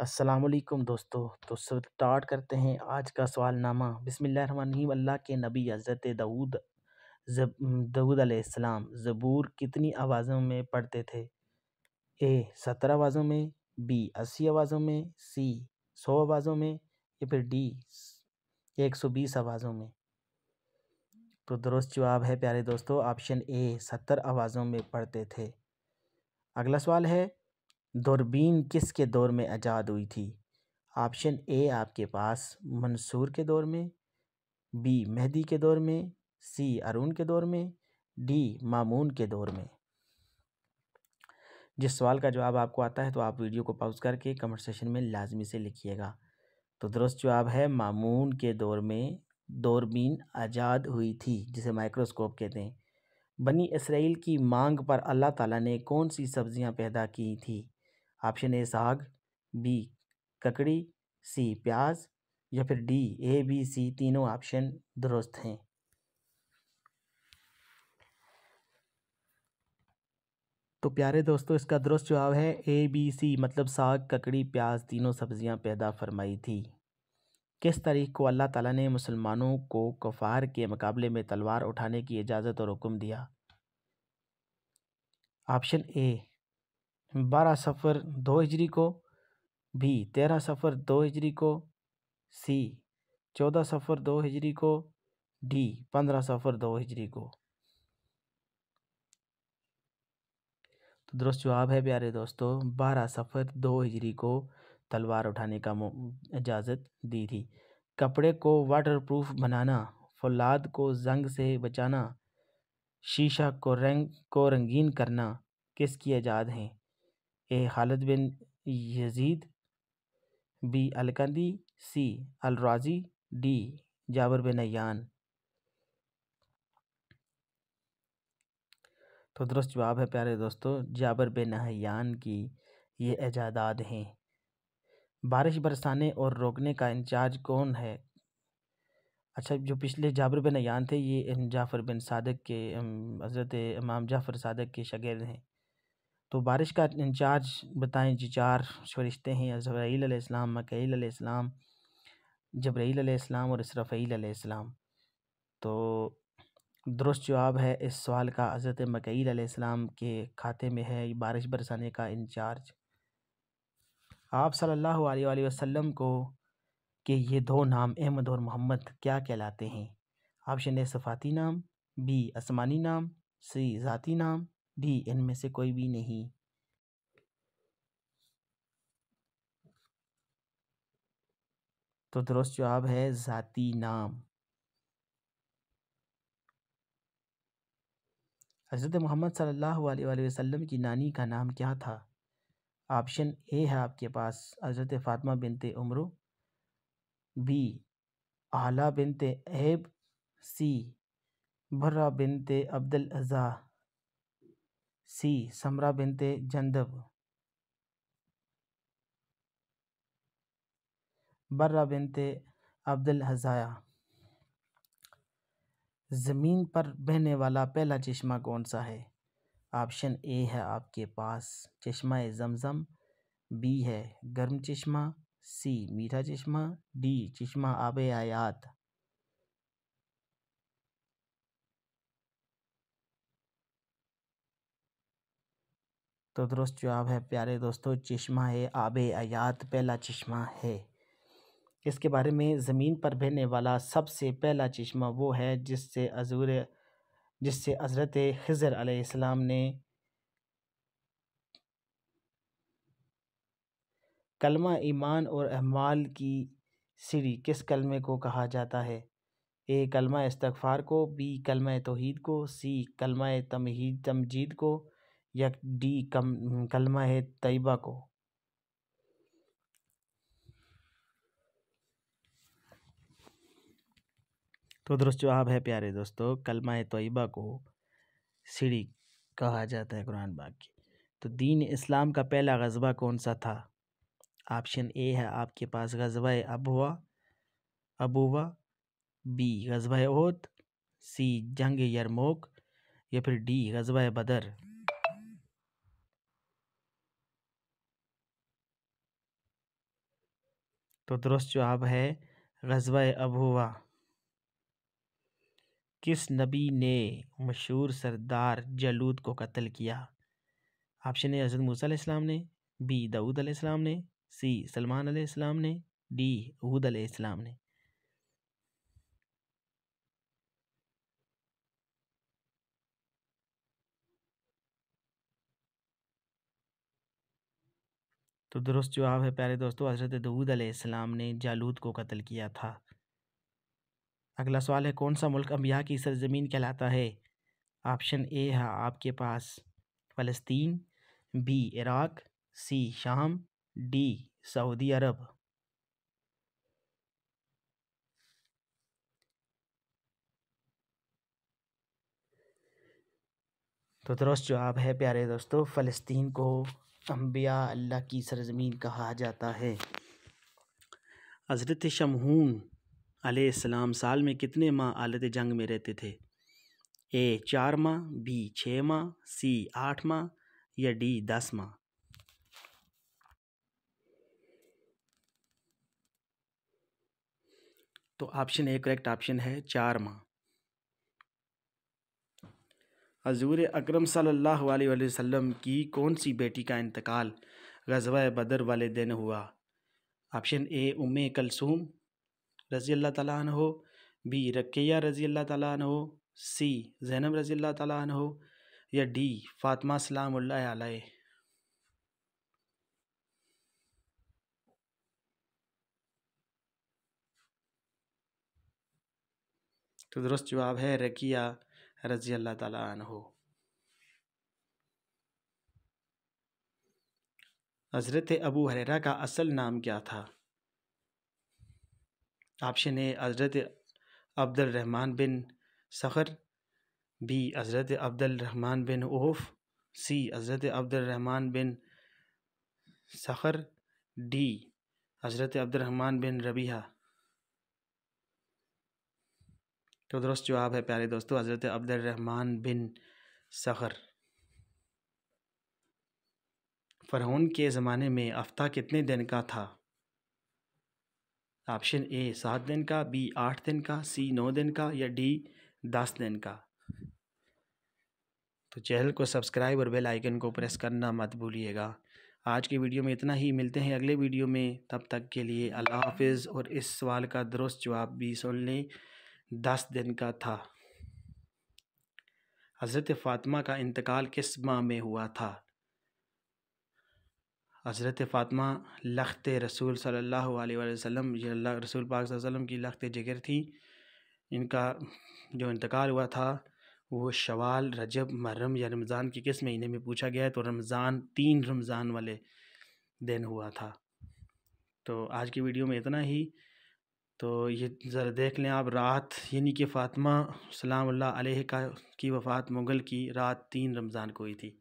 असलकुम दोस्तों तो स्टार्ट करते हैं आज का सवाल नामा बिसमीम अल्लाह के नबी हज़रत दाऊद जब दाऊद आसमाम ज़बूर कितनी आवाज़ों में पढ़ते थे ए सत्तर आवाज़ों में बी अस्सी आवाज़ों में सी सौ आवाज़ों में या फिर डी एक सौ बीस आवाज़ों में तो दुरुस्त जवाब है प्यारे दोस्तों ऑप्शन ए सत्तर आवाज़ों में पढ़ते थे अगला सवाल है दूरबीन किसके दौर में आजाद हुई थी ऑप्शन ए आपके पास मंसूर के दौर में बी मेहदी के दौर में सी अरुण के दौर में डी मामून के दौर में जिस सवाल का जवाब आपको आता है तो आप वीडियो को पॉज करके कमेंट सेशन में लाजमी से लिखिएगा तो दुरुस्त जवाब है मामून के दौर में दौरबीन आज़ाद हुई थी जिसे माइक्रोस्कोप कहते हैं बनी इसराइल की मांग पर अल्लाह ताला ने कौन सी सब्ज़ियां पैदा की थी ऑप्शन ए साग बी ककड़ी सी प्याज या फिर डी ए बी सी तीनों ऑप्शन दुरुस्त हैं तो प्यारे दोस्तों इसका दुरुस्त जवाब है ए बी सी मतलब साग ककड़ी प्याज तीनों सब्जियां पैदा फरमाई थी किस तारीख को अल्लाह ताला ने मुसलमानों को कफ़ार के मुकाबले में तलवार उठाने की इजाज़त और हुक्म दिया ऑप्शन ए बारह सफ़र दो हिजरी को बी तेरह सफ़र दो हिजरी को सी चौदह सफ़र दो हिजरी को डी पंद्रह सफ़र दो हिजरी को तो दोस्त जवाब है प्यारे दोस्तों बारह सफ़र दो हिजरी को तलवार उठाने का इजाज़त दी थी कपड़े को वाटरप्रूफ बनाना फौलाद को जंग से बचाना शीशा को रंग को रंगीन करना किसकी ईजाद हैं A Khalid bin Yazid B Alkindi C Alrazi D Jabir bin Hayyan तो दुरुस्त जवाब है प्यारे दोस्तों जाबर बिन अयान की ये एजादाद हैं बारिश बरसाने और रोकने का इंचार्ज कौन है अच्छा जो पिछले जाबर बिन अयान थे ये जाफ़र बिन सादक के हज़रत इमाम जाफ़र सादक के शगेर हैं तो बारिश का इंचार्ज बताएं जी चार फरिश्ते हैं जबराईलम मकईलम जबराईलम और इसराफ़ीलम तो दुरुस्त जवाब है इस सवाल का हज़रत मकईलम के खाते में है बारिश बरसाने का इंचार्ज आप सल्लल्लाहु अलैहि वसल्लम को कि ये दो नाम अहमद और मोहम्मद क्या कहलाते हैं ऑप्शन ए सफ़ाती नाम बी आसमानी नाम सी ज़ाती नाम भी इनमें से कोई भी नहीं तो दुरुस्त जवाब है ज़ाती नाम हज़रत मोहम्मद सल्लल्लाहु अलैहि वसल्लम की नानी का नाम क्या था ऑप्शन ए है आपके पास हज़रत फ़ातिमा बिनते उम्र बी आला बिनते एब सी बर्रा बिनते अब्दुल अज़ा सी समरा बिनते जंदब बर्रा बिनते अब्दुल हज़ाया ज़मीन पर बहने वाला पहला चश्मा कौन सा है ऑप्शन ए है आपके पास चश्मा जमज़म बी है गर्म चश्मा सी मीठा चश्मा डी चश्मा आब आयात तो दुरुस्त जवाब है प्यारे दोस्तों चश्मा है आब आयात पहला चश्मा है इसके बारे में ज़मीन पर बहने वाला सबसे पहला चश्मा वो है जिससे अजूर जिससे हज़रत खज़र आसमाम ने कलमा ईमान और अहमाल की सीढ़ी किस कलमे को कहा जाता है ए कलमा इस्तफ़ार को बी कलमा तोहद को सी कलमा तमहीद तमजीद को या डी कम कलमा है तय्यबा को तो दुरुस्त जवाब है प्यारे दोस्तों कलमा तय्यबा को सीढ़ी कहा जाता है कुरान बाग की तो दीन इस्लाम का पहला गजबा कौन सा था ऑप्शन ए है आपके पास गजबा अबुआ अबुआ बी गजबा ओत सी जंग यरमोक या फिर डी गजबा बदर तो दुरुस्त जवाब है गजब अबुआ किस नबी ने मशहूर सरदार जलूद को कत्ल किया ऑप्शन ए हजरत मूसा इस्लाम ने बी दाऊद इस्लाम ने सी सलमान इस्लाम ने डी हूद इस्लाम ने तो दुरुस्त जवाब है प्यारे दोस्तों हज़रत दऊद अलैहिस्सलाम ने जालूद को कत्ल किया था अगला सवाल है कौन सा मुल्क अम्बिया की सरजमीन कहलाता है ऑप्शन ए है आपके पास फ़लस्तीन बी इराक़ सी शाम डी सऊदी अरब तो दुरुस्त जवाब है प्यारे दोस्तों फ़लस्तीन को अम्बिया अल्लाह की सरजमीन कहा जाता है हज़रत शमहून आलाम साल में कितने माह आलत जंग में रहते थे ए चार माह बी छः माह सी आठ माह या डी दस माह तो ऑप्शन ए करेक्ट ऑप्शन है चार माह हजूर अक्रम सल्लल्लाहु की कौन सी बेटी का इंतकाल गजवा बदर वाले दिन हुआ ऑप्शन ए उम कलसूम रज़ी अल्लाह तन हो बी रक़िया रज़ी अल्लाह तन हो सी जैनब रज़ी अल्लाह तन हो या डी फातमा सलाम आलह तो दुरुस्त जवाब है रकिया रजी अल्लाह तहो हज़रत अबू हरेरा का असल नाम क्या था ऑप्शन है हज़रत रहमान बिन सखर बी हज़रत अब्दुलरहमान बिन ओफ सी हज़रत अब्दुलरहमान बिन सखर डी हज़रत अब्दुलरहमान बिन रबीहा तो दुरुस्त जवाब है प्यारे दोस्तों हज़रत अब्दुलरहमान बिन सखर फ़रहून के ज़माने में हफ्ता कितने दिन का था ऑप्शन ए सात दिन का बी आठ दिन का सी नौ दिन का या डी दस दिन का तो चैनल को सब्सक्राइब और बेल आइकन को प्रेस करना मत भूलिएगा आज की वीडियो में इतना ही मिलते हैं अगले वीडियो में तब तक के लिए अल्लाह हाफिज़ और इस सवाल का दुरुस्त जवाब भी सुन लें दस दिन का था हज़रत फ़ातिमा का इंतकाल किस माह में हुआ था हज़रत फ़ातिमा लख्त रसूल सल्लल्लाहु अलैहि वसल्लम ये अल्लाह रसूल पाक वसल्लम की लख्त जिगर थी इनका जो इंतकाल हुआ था वो शवाल रजब मुहर्रम या रमज़ान के किस महीने में पूछा गया है तो रमज़ान तीन रमज़ान वाले दिन हुआ था तो आज की वीडियो में इतना ही तो ये ज़रा देख लें आप रात यानी कि फ़ातिमा सलाम का की वफ़ात मुग़ल की रात तीन रमज़ान को हुई थी